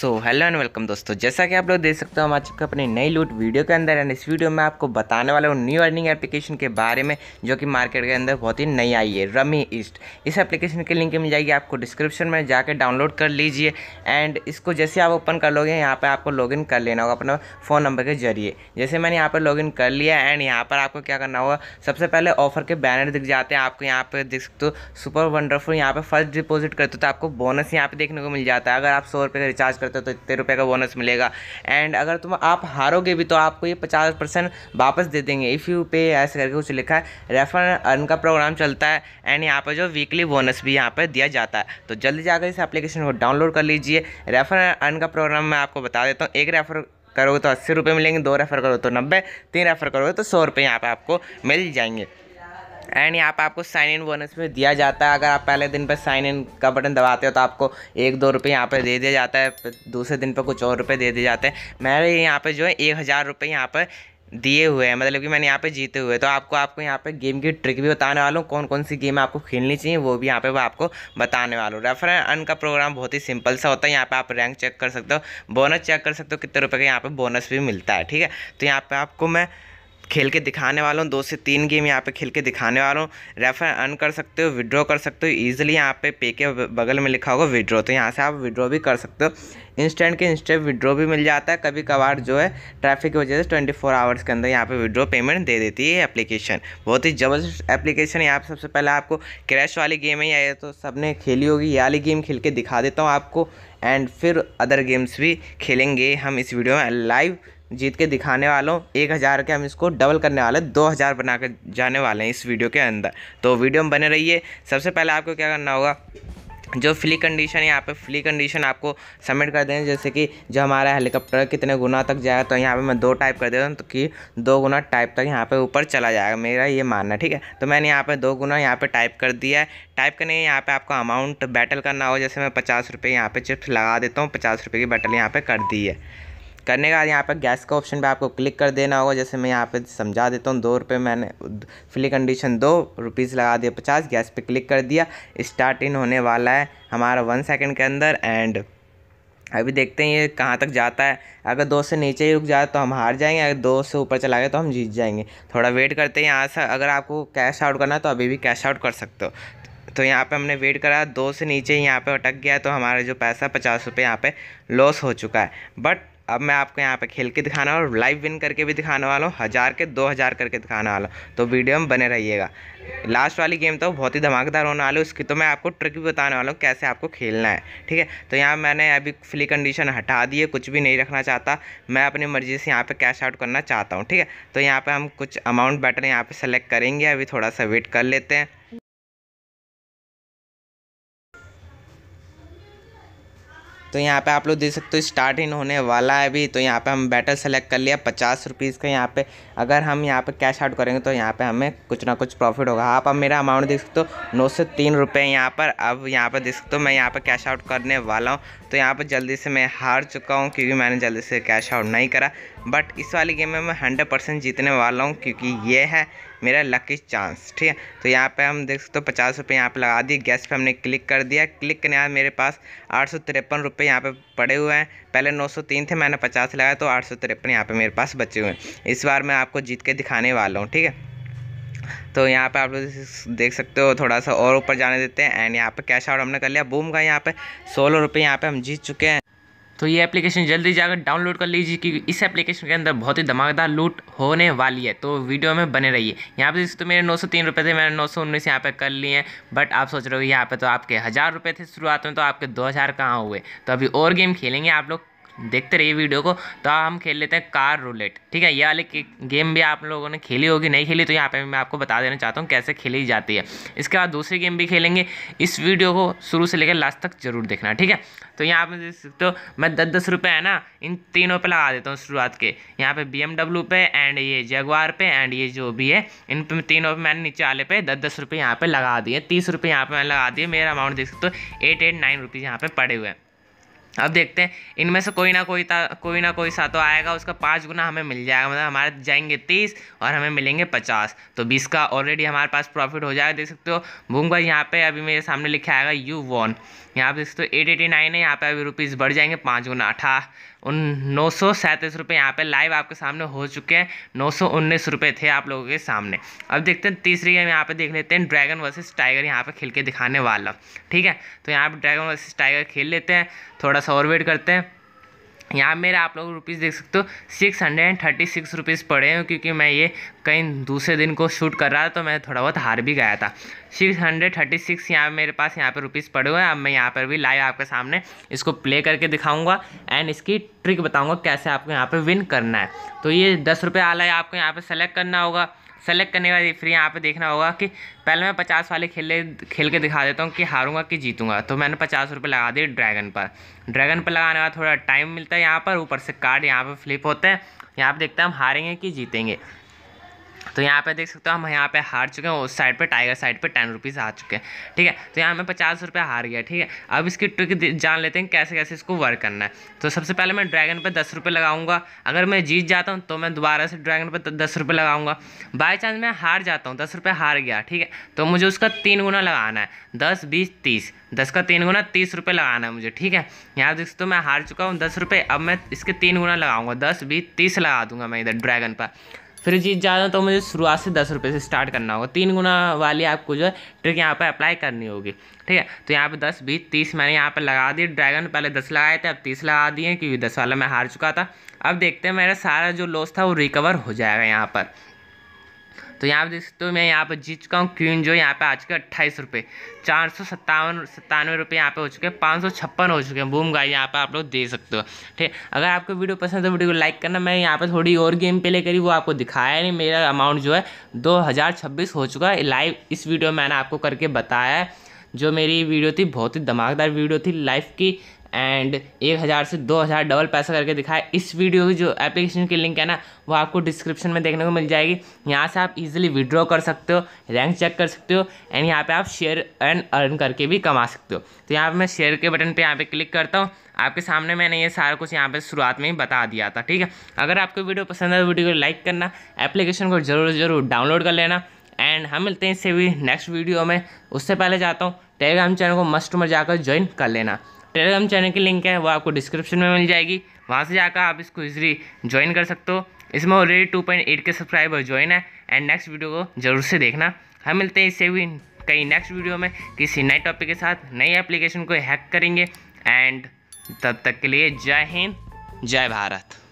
so hello and welcome दोस्तों जैसा कि आप लोग देख सकते हो हम आ चुके अपनी नई लूट वीडियो के अंदर एंड इस वीडियो में आपको बताने वाला हूँ न्यू अर्निंग एप्लीकेशन के बारे में जो कि मार्केट के अंदर बहुत ही नई आई है रमी ईस्ट इस एप्लीकेशन की लिंक मिल जाएगी आपको डिस्क्रिप्शन में जाकर डाउनलोड कर लीजिए एंड इसको जैसे आप ओपन कर लोगे यहाँ पर आपको लॉग कर लेना होगा अपना फ़ोन नंबर के जरिए जैसे मैंने यहाँ पर लॉग कर लिया एंड यहाँ पर आपको क्या करना होगा सबसे पहले ऑफर के बैनर दिख जाते हैं आपको यहाँ पर देख सकते हो सुपर वंडरफुल यहाँ पर फर्स्ट डिपोजिट करते हो तो आपको बोनस यहाँ पर देखने को मिल जाता है अगर आप सौ रुपये का रिचार्ज करते हो तो इतने रुपये का बोनस मिलेगा एंड अगर तुम आप हारोगे भी तो आपको ये पचास परसेंट वापस दे देंगे इफ़ यू पे ऐसे करके कुछ लिखा है रेफर अर्न का प्रोग्राम चलता है एंड यहाँ पर जो वीकली बोनस भी यहाँ पर दिया जाता है तो जल्दी जाकर इस एप्लीकेशन को डाउनलोड कर लीजिए रेफर अर्न का प्रोग्राम मैं आपको बता देता हूँ एक रेफर करोगे तो अस्सी रुपये मिलेंगे दो रेफ़र करोगे तो नब्बे तीन रेफ़र करोगे तो सौ रुपये यहाँ पर आपको मिल जाएंगे एंड यहाँ पे आपको साइन इन बोनस में दिया जाता है अगर आप पहले दिन पर साइन इन का बटन दबाते हो तो आपको एक दो रुपये यहाँ पर दे दिया जाता है दूसरे दिन पर कुछ और रुपये दे दिए जाते हैं मेरे यहाँ पर जो है एक हज़ार रुपये यहाँ पर दिए हुए हैं मतलब कि मैंने यहाँ पे जीते हुए तो आपको आपको यहाँ पे गेम की ट्रिक भी बताने वाला हूँ कौन कौन सी गेम आपको खेलनी चाहिए वो भी यहाँ पे मैं आपको बताने वाला हूँ रेफर अन का प्रोग्राम बहुत ही सिंपल सा होता है यहाँ पे आप रैंक चेक कर सकते हो बोनस चेक कर सकते हो कितने रुपये का यहाँ पे बोनस भी मिलता है ठीक है तो यहाँ पर आपको मैं खेल के दिखाने वाला हूँ दो से तीन गेम यहाँ पे खेल के दिखाने वाला हूँ रेफर अर्न कर सकते हो विड्रॉ कर सकते हो ईजिली यहाँ पे पे के बगल में लिखा होगा विड्रॉ तो यहाँ से आप विड्रॉ भी कर सकते हो इंस्टेंट के इंस्टेंट विड्रॉ भी मिल जाता है कभी कभार जो है ट्रैफिक की वजह से ट्वेंटी फोर आवर्स के अंदर यहाँ पे विड्रॉ पेमेंट दे देती है एप्लीकेशन बहुत ही जबरदस्त एप्लीकेशन यहाँ पर सबसे पहले आपको क्रैश वाली गेम है या ये तो ने खेली होगी ये वाली गेम खेल के दिखा देता हूँ आपको एंड फिर अदर गेम्स भी खेलेंगे हम इस वीडियो में लाइव जीत के दिखाने वाला हूँ एक हज़ार के हम इसको डबल करने वाले दो हज़ार बना कर जाने वाले हैं इस वीडियो के अंदर तो वीडियो में बने रहिए सबसे पहले आपको क्या करना होगा जो फ्ली कंडीशन यहाँ पे फ्ली कंडीशन आपको सबमिट कर देना जैसे कि जो हमारा हेलीकॉप्टर कितने गुना तक जाएगा तो यहाँ पे मैं दो टाइप कर देता हूँ तो कि दो गुना टाइप तक यहाँ पे ऊपर चला जाएगा मेरा ये मानना ठीक है तो मैंने यहाँ पे दो गुना यहाँ पे टाइप कर दिया है टाइप करने के यहाँ पे आपको अमाउंट बैटल करना हो जैसे मैं पचास रुपये यहाँ पर चिप्स लगा देता हूँ पचास रुपये की बैटल यहाँ पर कर दी है करने के बाद यहाँ पर गैस का ऑप्शन पे आपको क्लिक कर देना होगा जैसे मैं यहाँ पे समझा देता हूँ दो रुपये मैंने फिली कंडीशन दो रुपीज़ लगा दिया पचास गैस पे क्लिक कर दिया स्टार्ट इन होने वाला है हमारा वन सेकेंड के अंदर एंड अभी देखते हैं ये कहाँ तक जाता है अगर दो से नीचे ही रुक जाए तो हम हार जाएंगे अगर दो से ऊपर चला गया तो हम जीत जाएंगे थोड़ा वेट करते हैं यहाँ से अगर आपको कैश आउट करना है तो अभी भी कैश आउट कर सकते हो तो यहाँ पे हमने वेट करा दो से नीचे ही यहाँ पे अटक गया तो हमारा जो पैसा पचास रुपये यहाँ पे लॉस हो चुका है बट अब मैं आपको यहाँ पे खेल के दिखाना और लाइव विन करके भी दिखाने वाला हूँ हज़ार के दो हज़ार करके दिखाने वाला हूँ तो वीडियो में बने रहिएगा लास्ट वाली गेम तो बहुत ही धमाकेदार होने वाली है उसकी तो मैं आपको ट्रिक भी बताने वाला हूँ कैसे आपको खेलना है ठीक है तो यहाँ मैंने अभी फ्री कंडीशन हटा दी है कुछ भी नहीं रखना चाहता मैं अपनी मर्ज़ी से यहाँ पर कैश आउट करना चाहता हूँ ठीक है तो यहाँ पर हम कुछ अमाउंट बैटर यहाँ पर सेलेक्ट करेंगे अभी थोड़ा सा वेट कर लेते हैं तो यहाँ पे आप लोग देख सकते हो स्टार्ट इन होने वाला है अभी तो यहाँ पे हम बैटल सेलेक्ट कर लिया पचास रुपीज़ का यहाँ पे अगर हम यहाँ पे कैश आउट करेंगे तो यहाँ पे हमें कुछ ना कुछ प्रॉफिट होगा आप अब मेरा अमाउंट देख सकते हो नौ से तीन रुपये यहाँ पर अब यहाँ पर देख सकते हो मैं यहाँ पर कैश आउट करने वाला हूँ तो यहाँ पर जल्दी से मैं हार चुका हूँ क्योंकि मैंने जल्दी से कैश आउट नहीं करा बट इस वाली गेम में मैं हंड्रेड जीतने वाला हूँ क्योंकि ये है मेरा लकी चांस ठीक है तो यहाँ पे हम देख सकते हो पचास रुपये यहाँ पर लगा दिए गैस पे हमने क्लिक कर दिया क्लिक करने बाद मेरे पास आठ सौ तिरपन रुपये यहाँ पर पड़े हुए हैं पहले नौ सौ तीन थे मैंने पचास लगाया तो आठ सौ तिरपन यहाँ पर मेरे पास बचे हुए हैं इस बार मैं आपको जीत के दिखाने वाला हूँ ठीक है तो यहाँ पे आप लोग देख सकते हो थोड़ा सा और ऊपर जाने देते हैं एंड यहाँ पे कैश आउट हमने कर लिया बूम का यहाँ पे सोलह रुपये यहाँ पे हम जीत चुके हैं तो ये एप्लीकेशन जल्दी जाकर डाउनलोड कर लीजिए क्योंकि इस एप्लीकेशन के अंदर बहुत ही धमाकेदार लूट होने वाली है तो वीडियो में बने रहिए यहाँ पे तो मेरे नौ सौ तीन रुपये थे मैंने नौ सौ उन्नीस यहाँ पर कर लिए हैं बट आप सोच रहे हो यहाँ पे तो आपके हज़ार रुपये थे शुरुआत में तो आपके दो हज़ार कहाँ हुए तो अभी और गेम खेलेंगे आप लोग देखते रहिए वीडियो को तो हम खेल लेते हैं कार रूलेट ठीक है ये वाले गेम भी आप लोगों ने खेली होगी नहीं खेली तो यहाँ पे मैं आपको बता देना चाहता हूँ कैसे खेली जाती है इसके बाद दूसरी गेम भी खेलेंगे इस वीडियो को शुरू से लेकर लास्ट तक जरूर देखना ठीक है तो यहाँ पर देख सकते हो मैं दस दस रुपये है ना इन तीनों पर लगा देता हूँ शुरुआत के यहाँ पर बी पे एंड ये जगवार पे एंड ये जो भी है इन पे तीनों पर मैंने नीचे वाले पे दस दस रुपये यहाँ पर लगा दिए तीस रुपये यहाँ पर मैंने लगा दिए मेरा अमाउंट देख सकते हो एट एट नाइन रुपीज़ यहाँ पर पड़े हुए हैं अब देखते हैं इनमें से कोई ना कोई ता कोई ना कोई सा तो आएगा उसका पाँच गुना हमें मिल जाएगा मतलब हमारे जाएंगे तीस और हमें मिलेंगे पचास तो बीस का ऑलरेडी हमारे पास प्रॉफिट हो जाएगा देख सकते हो भूंगा यहाँ पे अभी मेरे सामने लिखा आएगा यू वॉन यहाँ पे देख सकते हो एट एटी नाइन है यहाँ पे अभी रुपीज़ बढ़ जाएंगे पाँच गुना अठारह उन नौ सौ सैंतीस रुपये यहाँ पे लाइव आपके सामने हो चुके हैं नौ सौ उन्नीस रुपये थे आप लोगों के सामने अब देखते हैं तीसरी गेम यहाँ पे देख लेते हैं ड्रैगन वर्सेस टाइगर यहाँ पे खेल के दिखाने वाला ठीक है तो यहाँ पे ड्रैगन वर्सेस टाइगर खेल लेते हैं थोड़ा सा और वेट करते हैं यहाँ मेरे आप लोग रुपीज़ देख सकते हो six hundred and thirty six rupees पड़े हैं क्योंकि मैं ये कहीं दूसरे दिन को शूट कर रहा था तो मैं थोड़ा बहुत हार भी गया था सिक्स हंड्रेड थर्टी सिक्स यहाँ मेरे पास यहाँ पर रुपीज़ पड़े हुए हैं अब मैं यहाँ पर भी लाइव आपके सामने इसको प्ले करके दिखाऊंगा एंड इसकी ट्रिक बताऊँगा कैसे आपको यहाँ पर विन करना है तो ये दस रुपये आला है आपको यहाँ पर सेलेक्ट करना होगा सेलेक्ट करने के बाद फिर यहाँ पे देखना होगा कि पहले मैं पचास वाले खेले खेल के दिखा देता हूँ कि हारूंगा कि जीतूंगा तो मैंने पचास रुपये लगा दिए ड्रैगन पर ड्रैगन पर लगाने का थोड़ा टाइम मिलता है यहाँ पर ऊपर से कार्ड यहाँ पर फ्लिप होते हैं यहाँ पर देखते हैं हम हारेंगे कि जीतेंगे तो यहाँ पे देख सकते हो हम यहाँ पे हार चुके हैं उस साइड पे टाइगर साइड पे टेन रुपीज़ आ चुके हैं ठीक है तो यहाँ मैं पचास रुपये हार गया ठीक है अब इसकी ट्रिक जान लेते हैं कैसे कैसे इसको वर्क करना है तो सबसे पहले मैं ड्रैगन पे दस रुपये लगाऊंगा अगर मैं जीत जाता हूँ तो मैं दोबारा से ड्रैगन पर दस रुपये लगाऊंगा बाई चांस मैं हार जाता हूँ दस रुपये हार गया ठीक है तो मुझे उसका तीन गुना लगाना है दस बीस तीस दस का तीन गुना तीस रुपये लगाना है मुझे ठीक है यहाँ देख सकते हो मैं हार चुका हूँ दस रुपये अब मैं इसके तीन गुना लगाऊंगा दस बीस तीस लगा दूंगा मैं इधर ड्रैगन पर फिर जीत जाते तो मुझे शुरुआत से दस रुपये से स्टार्ट करना होगा तीन गुना वाली आपको जो है ट्रिक यहाँ पर अप्लाई करनी होगी ठीक है तो यहाँ पे दस बीस तीस मैंने यहाँ पर लगा दिए ड्रैगन पहले दस लगाए थे अब तीस लगा दिए क्योंकि दस वाला मैं हार चुका था अब देखते हैं मेरा सारा जो लॉस था वो रिकवर हो जाएगा यहाँ पर तो यहाँ पर देख सकते हो मैं यहाँ पर जीत चुका हूँ क्वीन जो यहाँ पे आ चुके अट्ठाईस रुपये चार सौ सत्तावन सत्तानवे रुपये यहाँ पे हो चुके हैं पाँच सौ छप्पन हो चुके हैं बूम गाई यहाँ पे आप लोग दे सकते हो ठीक अगर आपको वीडियो पसंद है तो वीडियो को लाइक करना मैं यहाँ पर थोड़ी और गेम प्ले करी वो आपको दिखाया नहीं मेरा अमाउंट जो है दो हो चुका है लाइव इस वीडियो में मैंने आपको करके बताया है जो मेरी वीडियो थी बहुत ही धमाकेदार वीडियो थी लाइफ की एंड एक हज़ार से दो हज़ार डबल पैसा करके दिखाया इस वीडियो की जो एप्लीकेशन की लिंक है ना वो आपको डिस्क्रिप्शन में देखने को मिल जाएगी यहाँ से आप इजीली विड्रॉ कर सकते हो रैंक चेक कर सकते हो एंड यहाँ पे आप शेयर एंड अर्न करके भी कमा सकते हो तो यहाँ पर मैं शेयर के बटन पर यहाँ पर क्लिक करता हूँ आपके सामने मैंने ये सारा कुछ यहाँ पर शुरुआत में ही बता दिया था ठीक है अगर आपको वीडियो पसंद है तो वीडियो को लाइक करना एप्लीकेशन को ज़रूर ज़रूर डाउनलोड कर लेना एंड हम मिलते हैं इससे भी नेक्स्ट वीडियो में उससे पहले जाता हूँ टेलीग्राम चैनल को मस्ट में जाकर ज्वाइन कर लेना टेलीग्राम चैनल की लिंक है वो आपको डिस्क्रिप्शन में मिल जाएगी वहाँ से जाकर आप इसको इजली ज्वाइन कर सकते हो इसमें already two point eight K subscriber join है एंड नेक्स्ट वीडियो को जरूर से देखना हम मिलते हैं इससे भी कई नेक्स्ट वीडियो में किसी नए टॉपिक के साथ नई एप्लीकेशन को हैक करेंगे एंड तब तक के लिए जय हिंद जय भारत